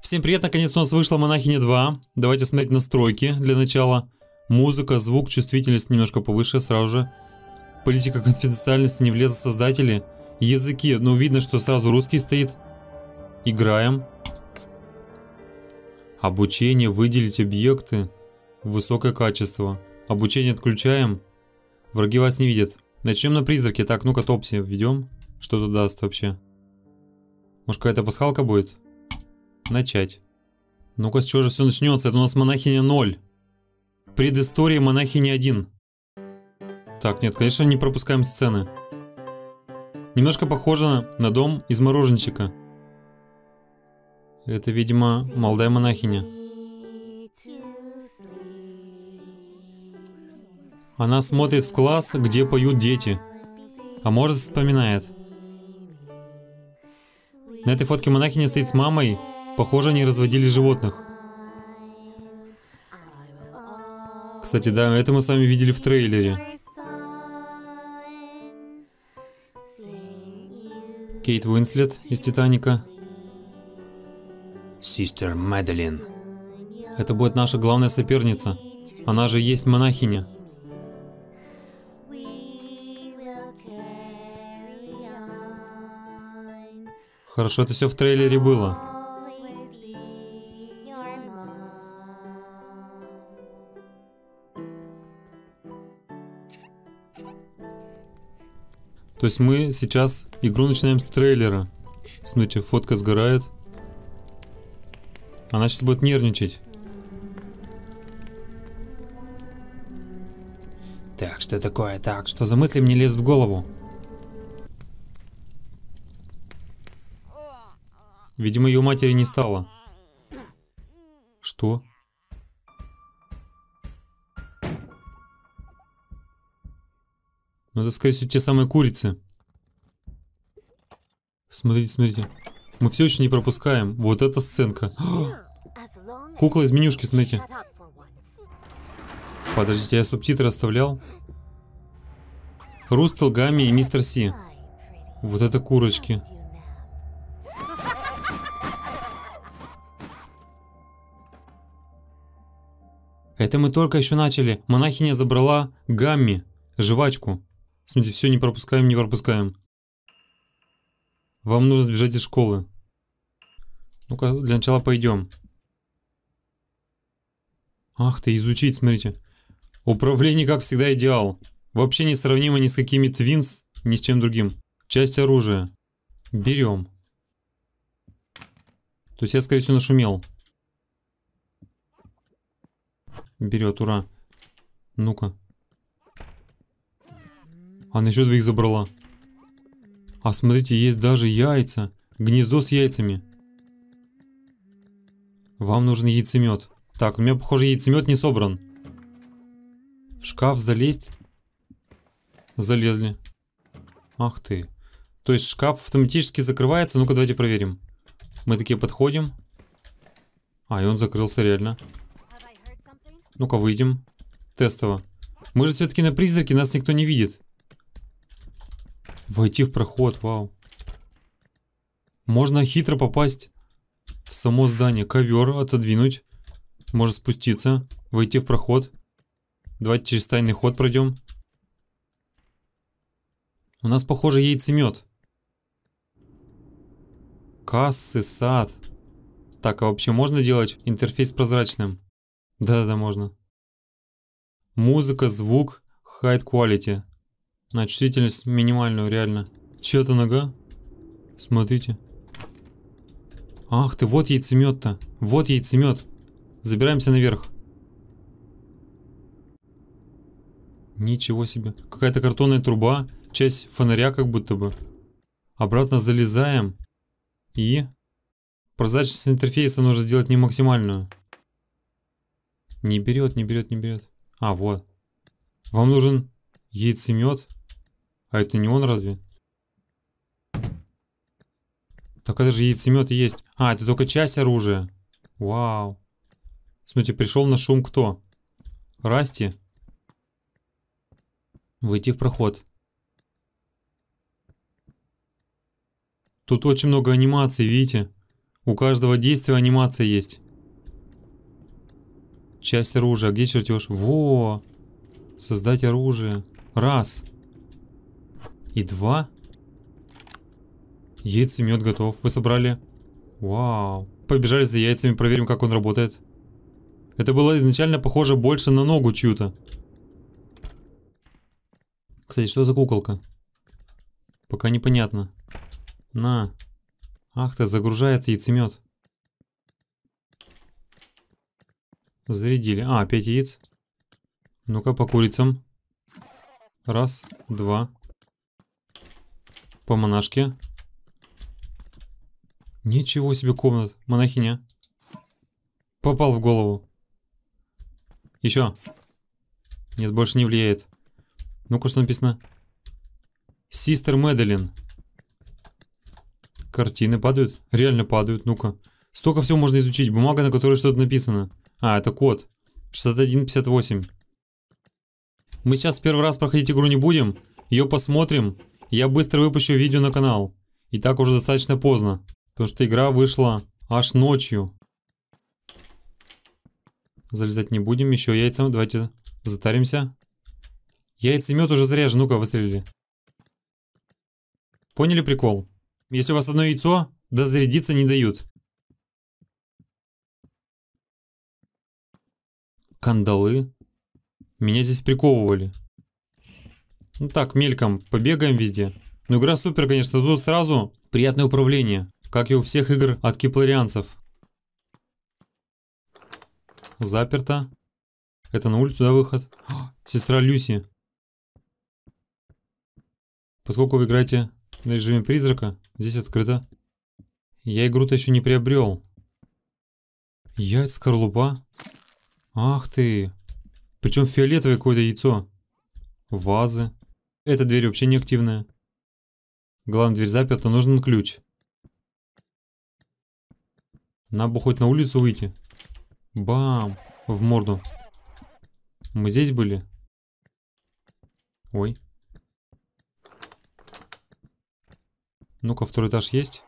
Всем привет, наконец у нас вышла Монахиня 2. Давайте смотреть настройки для начала. Музыка, звук, чувствительность немножко повыше сразу же. Политика конфиденциальности не влезла создатели. Языки, ну видно, что сразу русский стоит. Играем. Обучение, выделить объекты. Высокое качество. Обучение отключаем. Враги вас не видят. Начнем на призраке. Так, ну-ка топси введем. Что это даст вообще? Может какая-то пасхалка будет? Начать. Ну-ка, с чего же все начнется? Это у нас монахиня 0. Предыстория монахини 1. Так, нет, конечно, не пропускаем сцены. Немножко похоже на дом из мороженщика. Это, видимо, молодая монахиня. Она смотрит в класс, где поют дети. А может, вспоминает. На этой фотке монахиня стоит с мамой Похоже, они разводили животных. Кстати, да, это мы с вами видели в трейлере. Кейт Уинслет из «Титаника». Систер Мэдалин. Это будет наша главная соперница. Она же есть монахиня. Хорошо, это все в трейлере было. То есть мы сейчас игру начинаем с трейлера. Смотрите, фотка сгорает. Она сейчас будет нервничать. Так, что такое? Так, что за мысли мне лезут в голову? Видимо, ее матери не стало. Что? Но ну, это, скорее всего, те самые курицы. Смотрите, смотрите. Мы все еще не пропускаем. Вот эта сценка. Кукла из менюшки, смотрите. Подождите, я субтитры оставлял. Рустел, Гамми и Мистер Си. Вот это курочки. Это мы только еще начали. Монахиня забрала Гамми, жвачку. Смотрите, все не пропускаем, не пропускаем. Вам нужно сбежать из школы. Ну-ка, для начала пойдем. Ах ты, изучить, смотрите. Управление, как всегда, идеал. Вообще не сравнимо ни с какими твинс, ни с чем другим. Часть оружия. Берем. То есть я, скорее всего, нашумел. Берет, ура. Ну-ка. Она еще двоих забрала. А смотрите, есть даже яйца. Гнездо с яйцами. Вам нужен яйцемет. Так, у меня, похоже, яйцемет не собран. В шкаф залезть? Залезли. Ах ты. То есть шкаф автоматически закрывается. Ну-ка, давайте проверим. Мы такие подходим. А, и он закрылся реально. Ну-ка, выйдем. Тестово. Мы же все-таки на призраке, нас никто не видит. Войти в проход, вау. Можно хитро попасть в само здание. Ковер отодвинуть. можно спуститься. Войти в проход. Давайте через тайный ход пройдем. У нас, похоже, яйцемет. Кассы, сад. Так, а вообще можно делать интерфейс прозрачным? Да-да-да, можно. Музыка, звук, high quality. На чувствительность минимальную, реально. Чья-то нога? Смотрите. Ах ты, вот яйцемет-то. Вот яйцемет. Забираемся наверх. Ничего себе. Какая-то картонная труба, часть фонаря как будто бы. Обратно залезаем. И... Прозрачность интерфейса нужно сделать не максимальную. Не берет, не берет, не берет. А, вот. Вам нужен яйцемет. А это не он разве? Так это же яйцемет есть. А, это только часть оружия. Вау. Смотрите, пришел на шум кто? Расти. Выйти в проход. Тут очень много анимаций, видите? У каждого действия анимация есть. Часть оружия. А где чертеж? Во! Создать оружие. Раз и два Яйца готов. Вы собрали? Вау. Побежали за яйцами, проверим, как он работает. Это было изначально похоже больше на ногу чью-то. Кстати, что за куколка? Пока непонятно. На. Ах ты, загружается яйцемет. Зарядили. А, 5 яиц. Ну-ка, по курицам. Раз, два, по монашке. Ничего себе комнат, монахиня. Попал в голову. Еще. Нет, больше не влияет. Ну-ка, что написано? Систер Медлин. Картины падают? Реально падают, ну-ка. Столько всего можно изучить. Бумага, на которой что-то написано. А, это код. 6158. Мы сейчас первый раз проходить игру не будем. Ее посмотрим. Я быстро выпущу видео на канал. И так уже достаточно поздно, потому что игра вышла аж ночью. Залезать не будем, еще яйцам, давайте затаримся. Яйца Яйцемет уже зря же, ну-ка выстрелили. Поняли прикол? Если у вас одно яйцо, дозарядиться не дают. Кандалы. Меня здесь приковывали. Ну так, мельком, побегаем везде. Но игра супер, конечно, тут сразу приятное управление, как и у всех игр от кипларианцев. Заперто. Это на улицу, да, выход? О, сестра Люси. Поскольку вы играете на режиме призрака, здесь открыто. Я игру-то еще не приобрел. Яйца, скорлупа. Ах ты. Причем фиолетовое какое-то яйцо. Вазы. Эта дверь вообще не активная. Главная дверь заперта, нужен ключ. Надо бы хоть на улицу выйти. Бам! В морду. Мы здесь были? Ой. Ну-ка, второй этаж есть?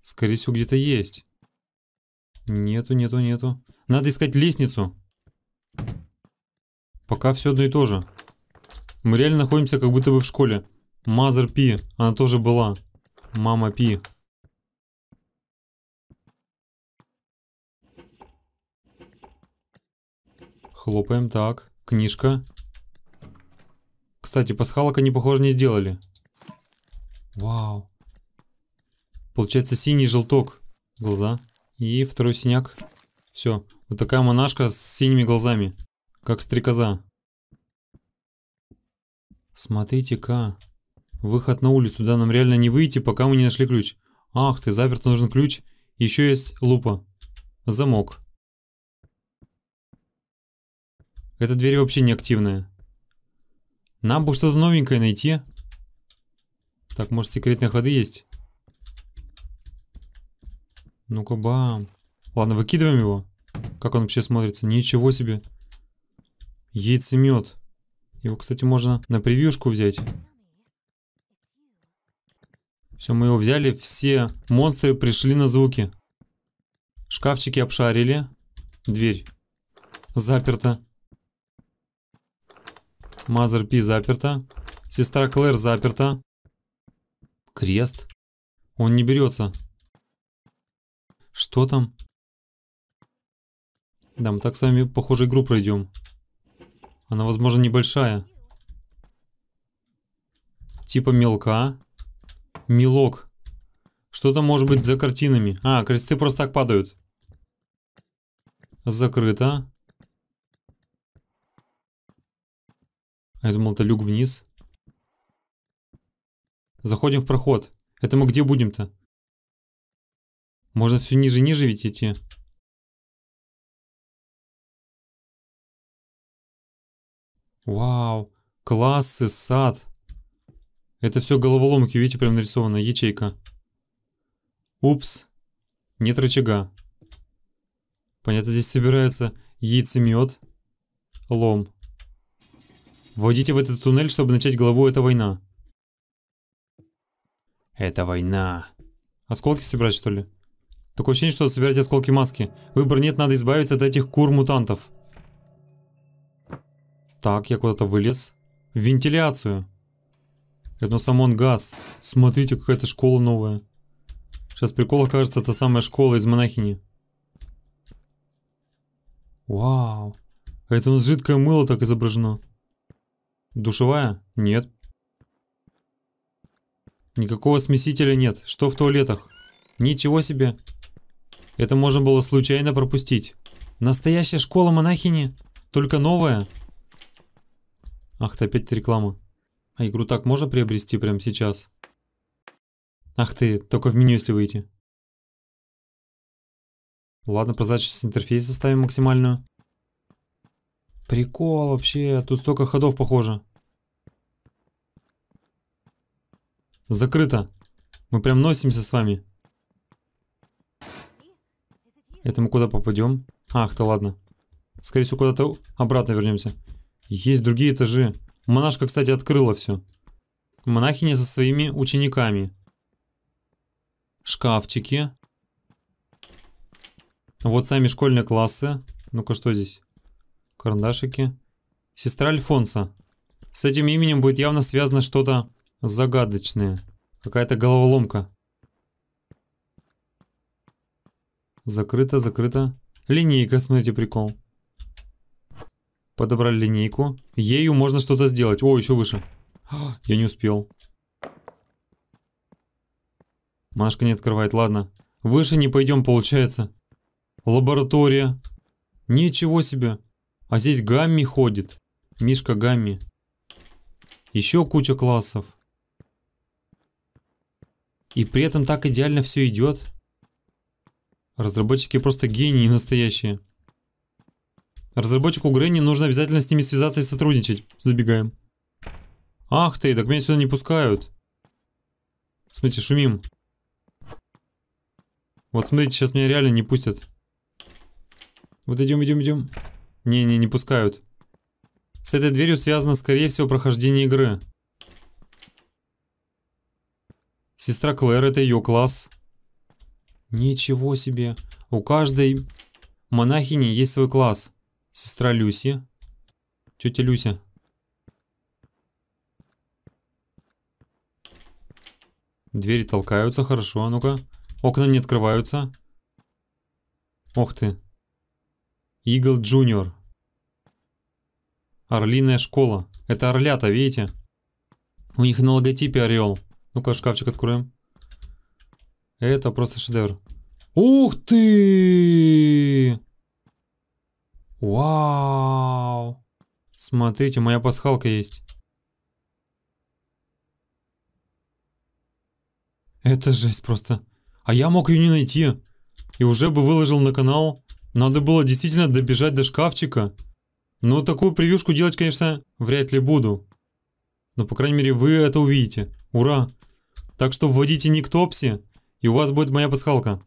Скорее всего, где-то есть. Нету, нету, нету. Надо искать лестницу. Пока все одно и то же. Мы реально находимся как будто бы в школе. Мазер Пи, она тоже была. Мама Пи. Хлопаем, так. Книжка. Кстати, пасхалок они, похоже, не сделали. Вау. Получается синий желток. Глаза. И второй синяк. Все. Вот такая монашка с синими глазами. Как стрекоза. Смотрите-ка. Выход на улицу, да, нам реально не выйти, пока мы не нашли ключ. Ах ты, заперт, нужен ключ. Еще есть лупа. Замок. Эта дверь вообще не активная. Нам бы что-то новенькое найти. Так, может секретные ходы есть? Ну-ка, бам. Ладно, выкидываем его. Как он вообще смотрится? Ничего себе. Яйцемет. Его, кстати, можно на превьюшку взять. Все, мы его взяли. Все монстры пришли на звуки. Шкафчики обшарили. Дверь. Заперта. Мазер Пи заперта. Сестра Клэр заперта. Крест. Он не берется. Что там? Да, мы так с вами, похоже, игру пройдем. Она, возможно, небольшая. Типа мелка. Мелок. Что там может быть за картинами? А, кресты просто так падают. Закрыто. я думал, это люк вниз. Заходим в проход. Это мы где будем-то? Можно все ниже-ниже ведь идти. Вау, классы, сад. Это все головоломки, видите, прям нарисована ячейка. Упс, нет рычага. Понятно, здесь собирается яйцемед, лом. Вводите в этот туннель, чтобы начать главу «Это война». Это война. Осколки собирать, что ли? Такое ощущение, что собирать осколки маски. Выбор нет, надо избавиться от этих кур-мутантов. Так, я куда-то вылез. В вентиляцию. Это самон газ. Смотрите, какая-то школа новая. Сейчас прикол кажется, это самая школа из монахини. Вау. А это у нас жидкое мыло так изображено. Душевая? Нет. Никакого смесителя нет. Что в туалетах? Ничего себе. Это можно было случайно пропустить. Настоящая школа монахини? Только новая? Ах ты, опять реклама. А игру так можно приобрести прямо сейчас? Ах ты, только в меню, если выйти. Ладно, прозрачность интерфейса ставим максимальную. Прикол вообще, тут столько ходов похоже. Закрыто. Мы прям носимся с вами. Это мы куда попадем? Ах, ты, ладно. Скорее всего, куда-то обратно вернемся. Есть другие этажи. Монашка, кстати, открыла все. Монахиня со своими учениками. Шкафчики. Вот сами школьные классы. Ну-ка, что здесь? Карандашики. Сестра Альфонса. С этим именем будет явно связано что-то загадочное. Какая-то головоломка. Закрыто, закрыто. Линейка, смотрите, прикол. Подобрали линейку. Ею можно что-то сделать. О, еще выше. я не успел. Машка не открывает, ладно. Выше не пойдем, получается. Лаборатория. Ничего себе. А здесь Гамми ходит. Мишка Гамми. Еще куча классов. И при этом так идеально все идет. Разработчики просто гении настоящие. Разработчику Грэнни нужно обязательно с ними связаться и сотрудничать. Забегаем. Ах ты, так меня сюда не пускают. Смотрите, шумим. Вот смотрите, сейчас меня реально не пустят. Вот идем, идем, идем. Не-не, не пускают. С этой дверью связано, скорее всего, прохождение игры. Сестра Клэр, это ее класс. Ничего себе. У каждой монахини есть свой класс. Сестра Люси. Тетя Люся. Двери толкаются, хорошо, а ну-ка. Окна не открываются. Ох ты. Игл Джуниор. Орлиная школа. Это орлята, видите? У них на логотипе орел. Ну-ка, шкафчик откроем. Это просто шедевр. Ух ты! Вау! Смотрите, моя пасхалка есть. Это жесть просто. А я мог ее не найти. И уже бы выложил на канал. Надо было действительно добежать до шкафчика. Но такую превьюшку делать, конечно, вряд ли буду. Но, по крайней мере, вы это увидите. Ура! Так что вводите ник Топси, и у вас будет моя пасхалка.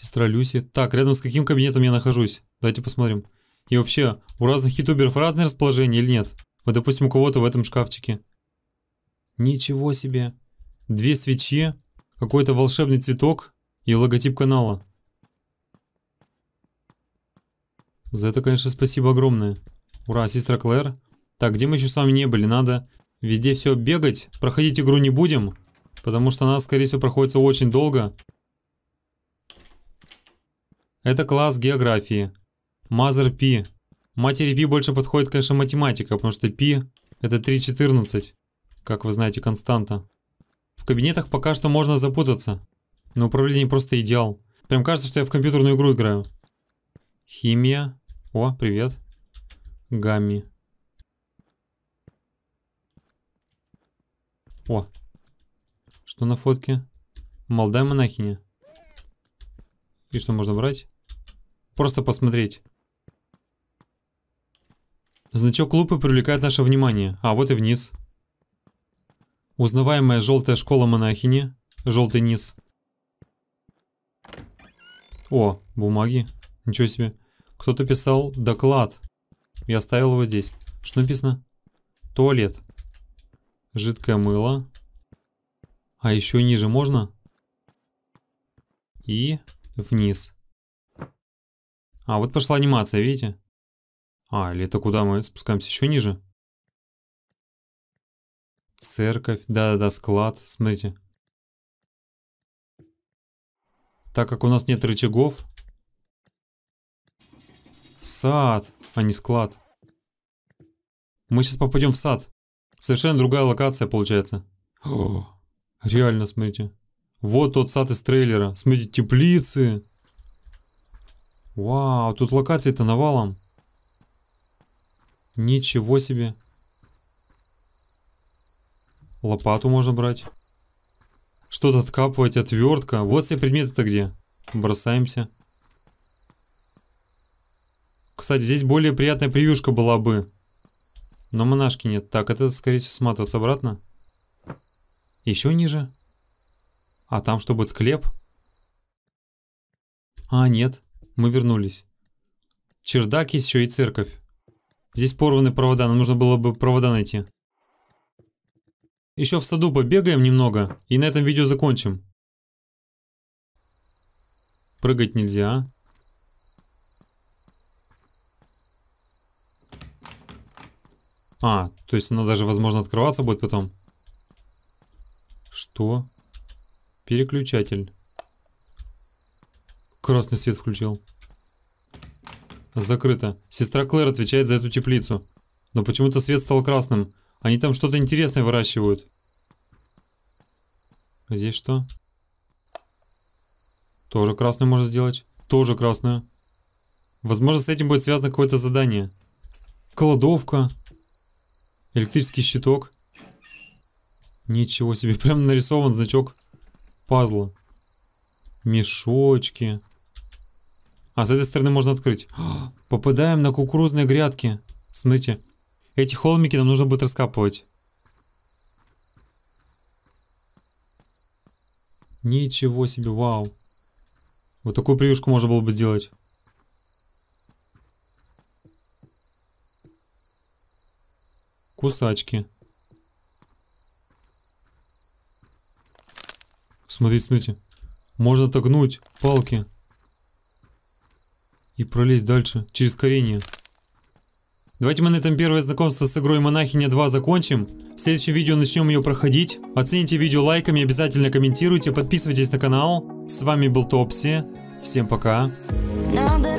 Сестра Люси. Так, рядом с каким кабинетом я нахожусь? Давайте посмотрим. И вообще, у разных ютуберов разное расположение или нет? Вот, допустим, у кого-то в этом шкафчике. Ничего себе. Две свечи, какой-то волшебный цветок и логотип канала. За это, конечно, спасибо огромное. Ура, сестра Клэр. Так, где мы еще с вами не были? Надо везде все бегать. Проходить игру не будем, потому что она, скорее всего, проходится очень долго. Это класс географии. Мазер Пи. Матери Пи больше подходит, конечно, математика, потому что Пи это 3.14. Как вы знаете, константа. В кабинетах пока что можно запутаться. Но управление просто идеал. Прям кажется, что я в компьютерную игру играю. Химия. О, привет. Гамми. О. Что на фотке? Молодая монахиня. И что можно брать? Просто посмотреть. Значок лупы привлекает наше внимание. А, вот и вниз. Узнаваемая желтая школа монахини. Желтый низ. О, бумаги. Ничего себе. Кто-то писал доклад. Я оставил его здесь. Что написано? Туалет. Жидкое мыло. А еще ниже можно? И вниз. А, вот пошла анимация, видите? А, или это куда мы спускаемся еще ниже? Церковь, да-да-да, склад, смотрите. Так как у нас нет рычагов. Сад, а не склад. Мы сейчас попадем в сад. Совершенно другая локация получается. О, реально, смотрите. Вот тот сад из трейлера. Смотрите, теплицы. Вау, тут локации-то навалом. Ничего себе. Лопату можно брать. Что-то откапывать, отвертка. Вот все предметы-то где. Бросаемся. Кстати, здесь более приятная превьюшка была бы. Но монашки нет. Так, это, скорее всего, сматываться обратно. Еще ниже. А там что, будет склеп? А, нет, мы вернулись. Чердак есть еще и церковь. Здесь порваны провода, нам нужно было бы провода найти. Еще в саду побегаем немного и на этом видео закончим. Прыгать нельзя. А, то есть она даже, возможно, открываться будет потом. Что? Переключатель. Красный свет включил. Закрыто. Сестра Клэр отвечает за эту теплицу. Но почему-то свет стал красным. Они там что-то интересное выращивают. Здесь что? Тоже красную можно сделать. Тоже красную. Возможно, с этим будет связано какое-то задание. Кладовка. Электрический щиток. Ничего себе, прям нарисован значок Пазлы, Мешочки. А с этой стороны можно открыть. А, попадаем на кукурузные грядки. Смотрите. Эти холмики нам нужно будет раскапывать. Ничего себе, вау. Вот такую приюшку можно было бы сделать. Кусачки. Смотрите, смотрите. Можно отогнуть палки. И пролезть дальше, через коренья. Давайте мы на этом первое знакомство с игрой Монахиня 2 закончим. В следующем видео начнем ее проходить. Оцените видео лайками, обязательно комментируйте, подписывайтесь на канал. С вами был Топси. Всем пока. Надо